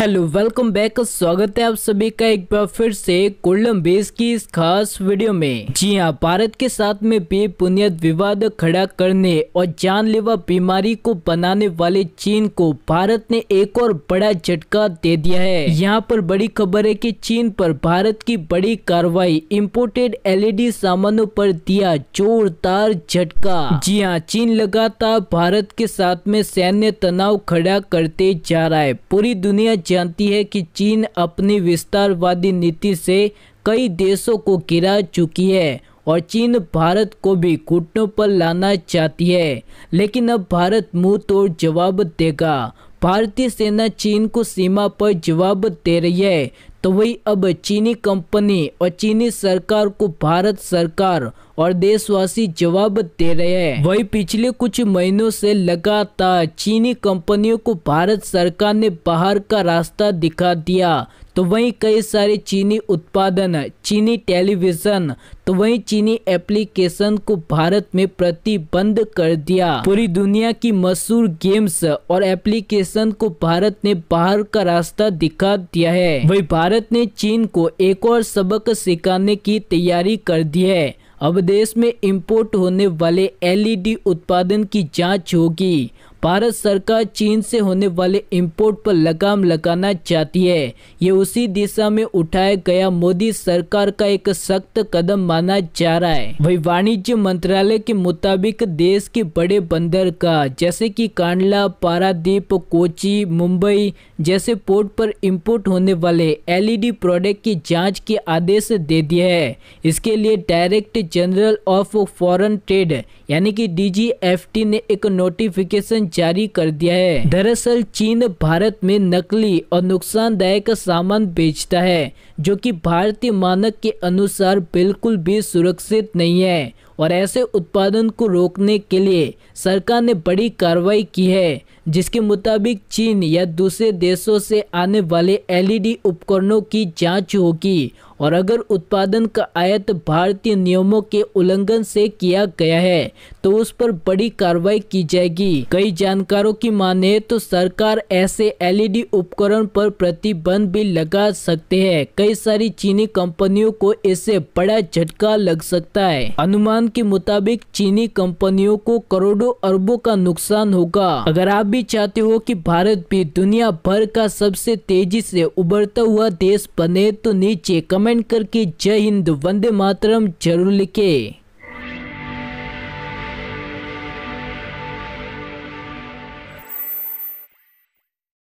hello welcome back स्वागत है आप सभी का एक बार फिर से कोल्डम बेस की इस खास वीडियो में जी हां भारत के साथ में बेबुनियाद विवाद खड़ा करने और जानलेवा बीमारी को बनाने वाले चीन को भारत ने एक और बड़ा झटका दे दिया है यहां पर बड़ी खबर है कि चीन पर भारत की बड़ी कार्रवाई इम्पोर्टेड एलईडी e सामानों पर दिया जोरदार झटका जी हाँ चीन लगातार भारत के साथ में सैन्य तनाव खड़ा करते जा रहा है पूरी दुनिया जानती है कि चीन अपनी विस्तारवादी नीति से कई देशों को गिरा चुकी है और चीन भारत को भी घुटनों पर लाना चाहती है लेकिन अब भारत मुंह तोड़ जवाब देगा भारतीय सेना चीन को सीमा पर जवाब दे रही है तो वही अब चीनी कंपनी और चीनी सरकार को भारत सरकार और देशवासी जवाब दे रहे हैं वही पिछले कुछ महीनों से लगातार चीनी कंपनियों को भारत सरकार ने बाहर का रास्ता दिखा दिया तो वहीं कई सारे चीनी उत्पादन चीनी टेलीविज़न तो वहीं चीनी एप्लीकेशन को भारत में प्रतिबंध कर दिया पूरी दुनिया की मशहूर गेम्स और एप्लीकेशन को भारत ने बाहर का रास्ता दिखा दिया है वही भारत ने चीन को एक और सबक सिखाने की तैयारी कर दी है अब देश में इंपोर्ट होने वाले एलईडी उत्पादन की जांच होगी भारत सरकार चीन से होने वाले इंपोर्ट पर लगाम लगाना चाहती है ये उसी दिशा में उठाया गया मोदी सरकार का एक सख्त कदम माना जा रहा है वही वाणिज्य मंत्रालय के मुताबिक देश के बड़े बंदर का जैसे कि कांडला पारादीप कोची मुंबई जैसे पोर्ट पर इंपोर्ट होने वाले एलईडी प्रोडक्ट e की जांच के आदेश दे दिए है इसके लिए direct general of foreign trade यानी कि डीजीएफटी ने एक नोटिफिकेशन जारी कर दिया है दरअसल चीन भारत में नकली और नुकसानदायक सामान बेचता है जो कि भारतीय मानक के अनुसार बिल्कुल भी सुरक्षित नहीं है और ऐसे उत्पादन को रोकने के लिए सरकार ने बड़ी कार्रवाई की है जिसके मुताबिक चीन या दूसरे देशों से आने वाले एलईडी उपकरणों की जांच होगी और अगर उत्पादन का आयत भारतीय नियमों के उल्लंघन से किया गया है तो उस पर बड़ी कार्रवाई की जाएगी कई जानकारों की माने तो सरकार ऐसे एलईडी उपकरण पर प्रतिबंध भी लगा सकते हैं कई सारी चीनी कंपनियों को इससे बड़ा झटका लग सकता है अनुमान के मुताबिक चीनी कंपनियों को करोड़ों अरबों का नुकसान होगा अगर आप भी चाहते हो कि भारत भी दुनिया भर का सबसे तेजी से उभरता हुआ देश बने तो नीचे कमेंट करके जय हिंद वंदे मातरम जरूर लिखे